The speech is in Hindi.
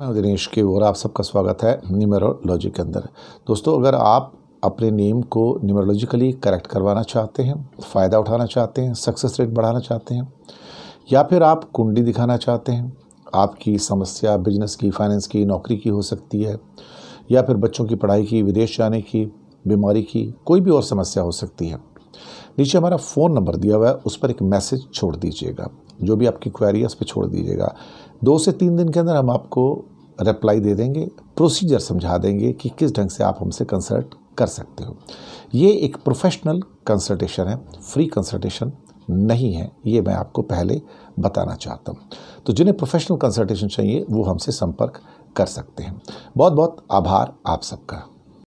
मैं दिनेश के और आप सबका स्वागत है न्यूमरोलॉजी के अंदर दोस्तों अगर आप अपने नेम को न्यूमरोलॉजिकली करेक्ट करवाना चाहते हैं फ़ायदा उठाना चाहते हैं सक्सेस रेट बढ़ाना चाहते हैं या फिर आप कुंडी दिखाना चाहते हैं आपकी समस्या बिजनेस की फाइनेंस की नौकरी की हो सकती है या फिर बच्चों की पढ़ाई की विदेश जाने की बीमारी की कोई भी और समस्या हो सकती है नीचे हमारा फ़ोन नंबर दिया हुआ है उस पर एक मैसेज छोड़ दीजिएगा जो भी आपकी क्वेरी है उस पर छोड़ दीजिएगा दो से तीन दिन के अंदर हम आपको रिप्लाई दे देंगे प्रोसीजर समझा देंगे कि किस ढंग से आप हमसे कंसल्ट कर सकते हो ये एक प्रोफेशनल कंसल्टेशन है फ्री कंसल्टेशन नहीं है ये मैं आपको पहले बताना चाहता हूँ तो जिन्हें प्रोफेशनल कंसल्टेशन चाहिए वो हमसे संपर्क कर सकते हैं बहुत बहुत आभार आप सबका